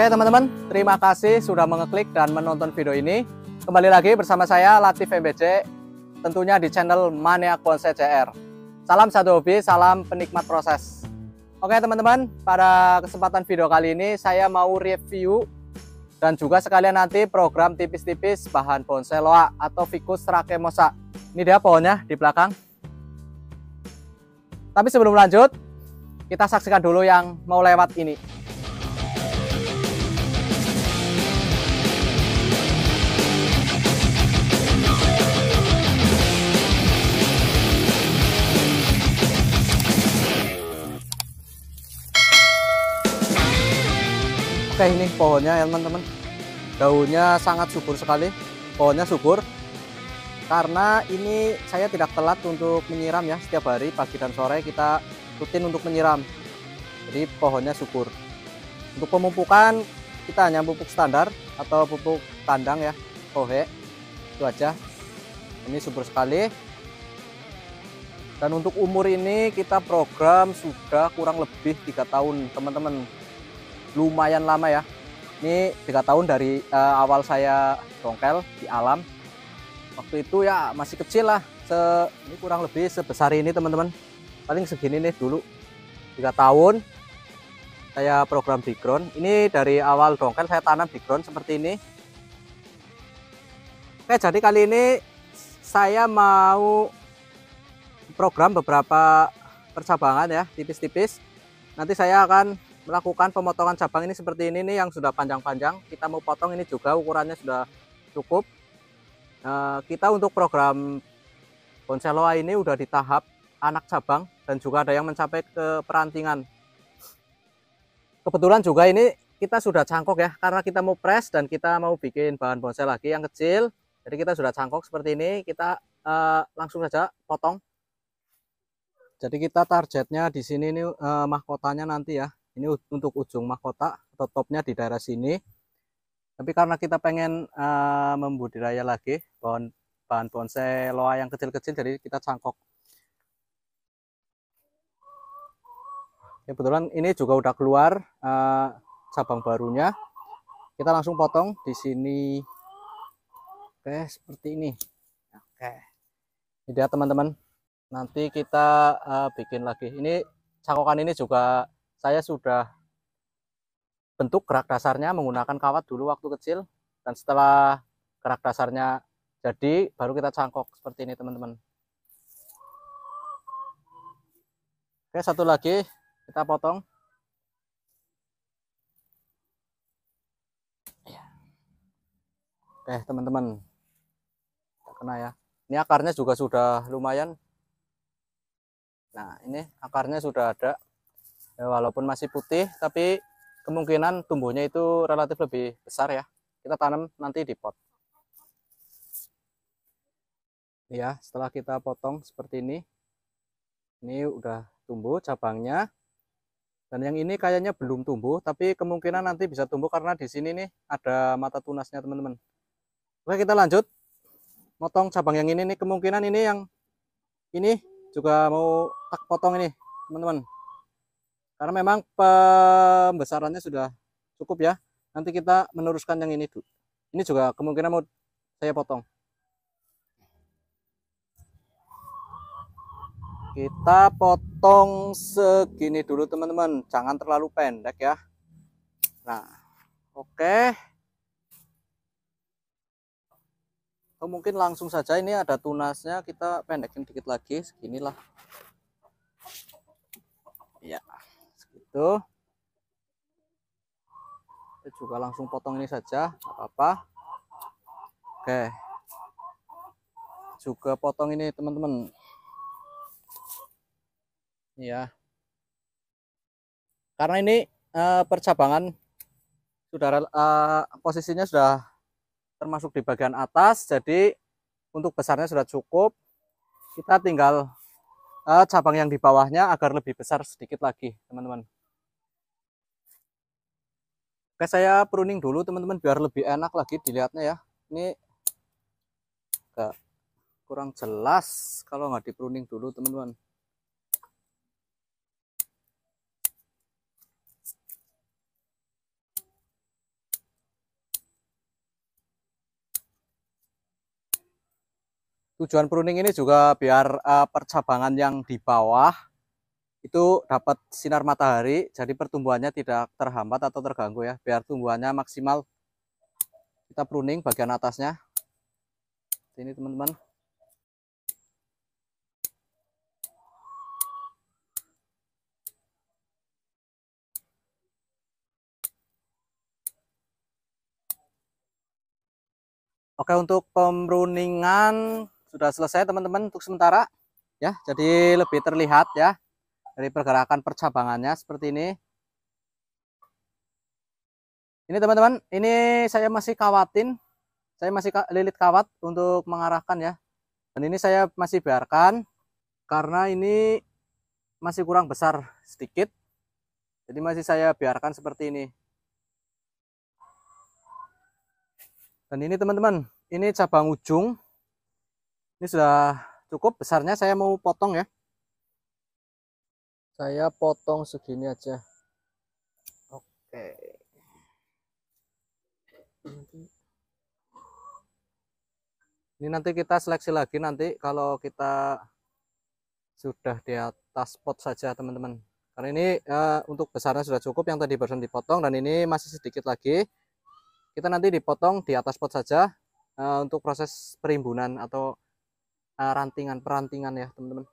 Oke teman-teman, terima kasih sudah mengeklik dan menonton video ini. Kembali lagi bersama saya Latif MBC, tentunya di channel Mania Bonsai CR. Salam satu hobi, salam penikmat proses. Oke teman-teman, pada kesempatan video kali ini saya mau review dan juga sekalian nanti program tipis-tipis bahan bonsai loa atau Ficus rakemosa. Ini dia pohonnya di belakang. Tapi sebelum lanjut, kita saksikan dulu yang mau lewat ini. teh ini pohonnya ya teman-teman daunnya sangat subur sekali pohonnya subur karena ini saya tidak telat untuk menyiram ya setiap hari pagi dan sore kita rutin untuk menyiram jadi pohonnya subur untuk pemupukan kita hanya pupuk standar atau pupuk kandang ya Oke itu aja ini subur sekali dan untuk umur ini kita program sudah kurang lebih tiga tahun teman-teman lumayan lama ya. Ini tiga tahun dari uh, awal saya dongkel di alam. Waktu itu ya masih kecil lah. Se ini kurang lebih sebesar ini teman-teman. Paling segini nih dulu. Tiga tahun saya program background. Ini dari awal dongkel saya tanam background seperti ini. Oke, jadi kali ini saya mau program beberapa percabangan ya tipis-tipis nanti saya akan melakukan pemotongan cabang ini seperti ini nih yang sudah panjang-panjang kita mau potong ini juga ukurannya sudah cukup nah, kita untuk program bonseloa ini udah di tahap anak cabang dan juga ada yang mencapai ke perantingan kebetulan juga ini kita sudah cangkok ya karena kita mau press dan kita mau bikin bahan bonsai lagi yang kecil jadi kita sudah cangkok seperti ini kita uh, langsung saja potong jadi kita targetnya di sini ini uh, eh, mahkotanya nanti ya ini untuk ujung mahkota atau topnya di daerah sini. Tapi karena kita pengen uh, membudidaya lagi pohon bahan bonsai loa yang kecil-kecil jadi kita cangkok kebetulan ini juga udah keluar uh, cabang barunya kita langsung potong di sini oke seperti ini oke ini dia teman-teman nanti kita uh, bikin lagi ini cangkokan ini juga saya sudah bentuk kerak dasarnya menggunakan kawat dulu waktu kecil dan setelah kerak dasarnya jadi baru kita cangkok seperti ini teman-teman oke satu lagi kita potong iya. oke teman-teman kena ya ini akarnya juga sudah lumayan nah ini akarnya sudah ada ya, walaupun masih putih tapi kemungkinan tumbuhnya itu relatif lebih besar ya kita tanam nanti di pot ya setelah kita potong seperti ini ini udah tumbuh cabangnya dan yang ini kayaknya belum tumbuh, tapi kemungkinan nanti bisa tumbuh karena di sini nih ada mata tunasnya teman-teman. Oke kita lanjut, motong cabang yang ini nih kemungkinan ini yang ini juga mau tak potong ini teman-teman. Karena memang pembesarannya sudah cukup ya. Nanti kita meneruskan yang ini dulu. Ini juga kemungkinan mau saya potong. Kita potong segini dulu teman-teman. Jangan terlalu pendek ya. Nah, oke. Okay. mungkin langsung saja ini ada tunasnya kita pendekin dikit lagi seginilah itu kita juga langsung potong ini saja apa-apa oke juga potong ini teman-teman ya karena ini eh, percabangan sudah eh, posisinya sudah termasuk di bagian atas jadi untuk besarnya sudah cukup kita tinggal eh, cabang yang di bawahnya agar lebih besar sedikit lagi teman-teman Oke, saya pruning dulu teman-teman biar lebih enak lagi dilihatnya ya. Ini agak kurang jelas kalau nggak di pruning dulu teman-teman. Tujuan pruning ini juga biar uh, percabangan yang di bawah itu dapat sinar matahari, jadi pertumbuhannya tidak terhambat atau terganggu ya. Biar tumbuhannya maksimal, kita pruning bagian atasnya. Ini teman-teman. Oke untuk pemruningan sudah selesai teman-teman untuk sementara ya jadi lebih terlihat ya dari pergerakan percabangannya seperti ini. Ini teman-teman, ini saya masih kawatin, saya masih lilit kawat untuk mengarahkan ya. Dan ini saya masih biarkan karena ini masih kurang besar sedikit. Jadi masih saya biarkan seperti ini. Dan ini teman-teman, ini cabang ujung. Ini sudah cukup besarnya, saya mau potong ya saya potong segini aja oke ini nanti kita seleksi lagi nanti kalau kita sudah di atas pot saja teman-teman karena ini e, untuk besarnya sudah cukup yang tadi barusan dipotong dan ini masih sedikit lagi kita nanti dipotong di atas pot saja e, untuk proses perimbunan atau e, eh, rantingan perantingan ya teman-teman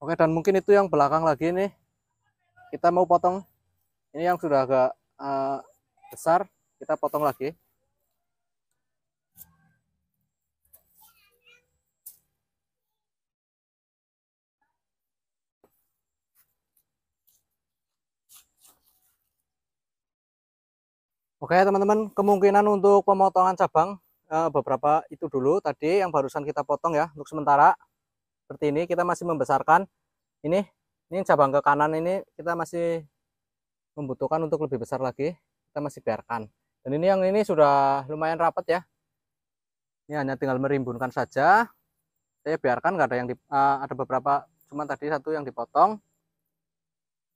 Oke, dan mungkin itu yang belakang lagi nih. Kita mau potong. Ini yang sudah agak uh, besar, kita potong lagi. Oke teman-teman, kemungkinan untuk pemotongan cabang eh, beberapa itu dulu tadi yang barusan kita potong ya untuk sementara seperti ini kita masih membesarkan ini ini cabang ke kanan ini kita masih membutuhkan untuk lebih besar lagi kita masih biarkan dan ini yang ini sudah lumayan rapat ya ini hanya tinggal merimbunkan saja saya biarkan nggak ada yang di, uh, ada beberapa cuma tadi satu yang dipotong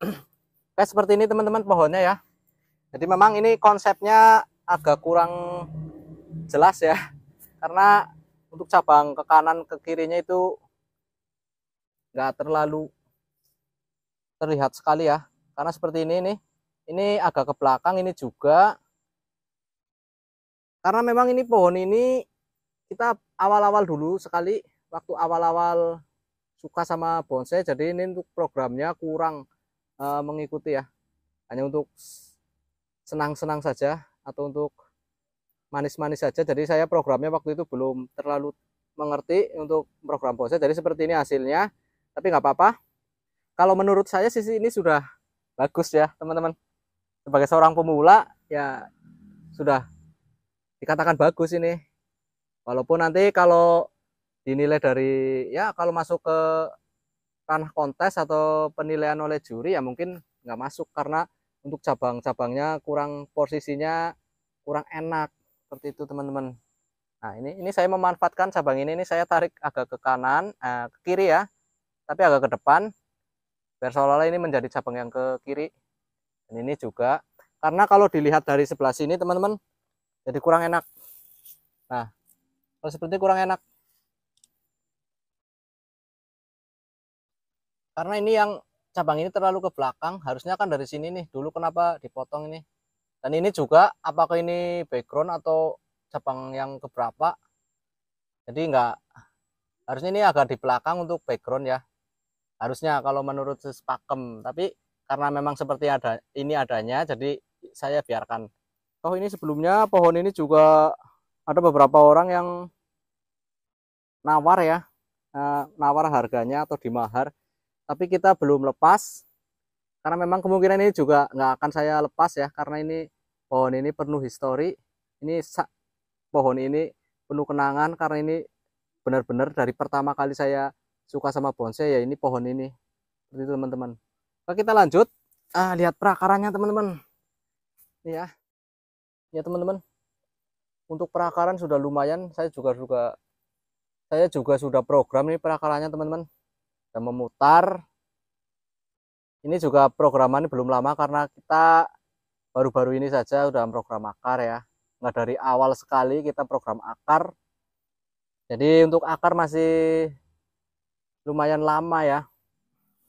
kayak seperti ini teman-teman pohonnya ya jadi memang ini konsepnya agak kurang jelas ya karena untuk cabang ke kanan ke kirinya itu nggak terlalu terlihat sekali ya karena seperti ini nih ini agak ke belakang ini juga karena memang ini pohon ini kita awal-awal dulu sekali waktu awal-awal suka sama bonsai jadi ini untuk programnya kurang e, mengikuti ya hanya untuk senang-senang saja atau untuk manis-manis saja jadi saya programnya waktu itu belum terlalu mengerti untuk program bonsai jadi seperti ini hasilnya tapi nggak apa-apa kalau menurut saya sisi ini sudah bagus ya teman-teman sebagai seorang pemula ya sudah dikatakan bagus ini walaupun nanti kalau dinilai dari ya kalau masuk ke tanah kontes atau penilaian oleh juri ya mungkin nggak masuk karena untuk cabang-cabangnya kurang posisinya kurang enak seperti itu teman-teman nah ini ini saya memanfaatkan cabang ini ini saya tarik agak ke kanan eh, ke kiri ya tapi agak ke depan biar seolah-olah ini menjadi cabang yang ke kiri dan ini juga karena kalau dilihat dari sebelah sini teman-teman jadi kurang enak nah kalau seperti kurang enak karena ini yang cabang ini terlalu ke belakang harusnya kan dari sini nih dulu kenapa dipotong ini dan ini juga apakah ini background atau cabang yang keberapa jadi enggak harusnya ini agak di belakang untuk background ya harusnya kalau menurut sepakem tapi karena memang seperti ada ini adanya jadi saya biarkan oh ini sebelumnya pohon ini juga ada beberapa orang yang nawar ya eh, nawar harganya atau dimahar tapi kita belum lepas karena memang kemungkinan ini juga nggak akan saya lepas ya karena ini pohon ini penuh histori ini pohon ini penuh kenangan karena ini benar-benar dari pertama kali saya suka sama bonsai ya ini pohon ini seperti itu teman-teman Oke kita lanjut ah lihat perakarannya teman-teman ini ya ya teman-teman untuk perakaran sudah lumayan saya juga juga saya juga sudah program ini perakarannya teman-teman dan memutar ini juga programannya belum lama karena kita baru-baru ini saja sudah program akar ya nggak dari awal sekali kita program akar jadi untuk akar masih lumayan lama ya.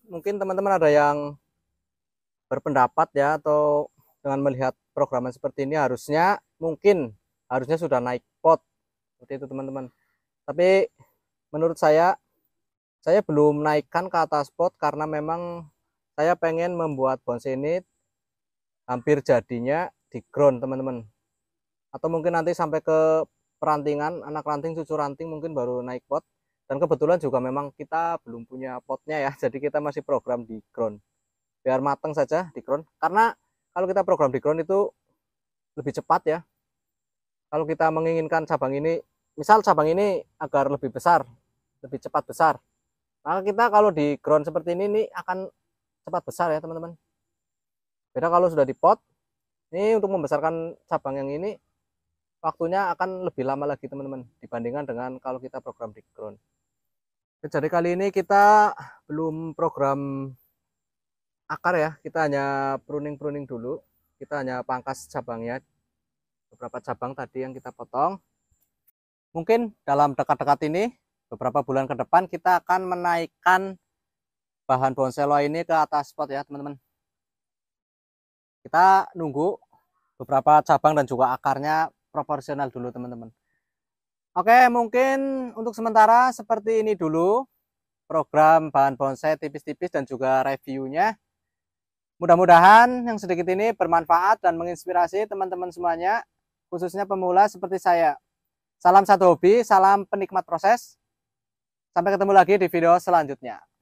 Mungkin teman-teman ada yang berpendapat ya atau dengan melihat programan seperti ini harusnya mungkin harusnya sudah naik pot seperti itu teman-teman. Tapi menurut saya saya belum naikkan ke atas pot karena memang saya pengen membuat bonsai ini hampir jadinya di ground teman-teman. Atau mungkin nanti sampai ke perantingan, anak ranting, cucu ranting mungkin baru naik pot dan kebetulan juga memang kita belum punya potnya ya jadi kita masih program di ground biar mateng saja di ground karena kalau kita program di ground itu lebih cepat ya kalau kita menginginkan cabang ini misal cabang ini agar lebih besar lebih cepat besar maka kita kalau di ground seperti ini ini akan cepat besar ya teman-teman beda kalau sudah di pot ini untuk membesarkan cabang yang ini waktunya akan lebih lama lagi teman-teman dibandingkan dengan kalau kita program di ground jadi kali ini kita belum program akar ya kita hanya pruning-pruning dulu kita hanya pangkas cabangnya beberapa cabang tadi yang kita potong mungkin dalam dekat-dekat ini beberapa bulan ke depan kita akan menaikkan bahan bonsai loa ini ke atas pot ya teman-teman kita nunggu beberapa cabang dan juga akarnya proporsional dulu teman-teman Oke, mungkin untuk sementara seperti ini dulu program bahan bonsai tipis-tipis dan juga reviewnya. Mudah-mudahan yang sedikit ini bermanfaat dan menginspirasi teman-teman semuanya, khususnya pemula seperti saya. Salam satu hobi, salam penikmat proses. Sampai ketemu lagi di video selanjutnya.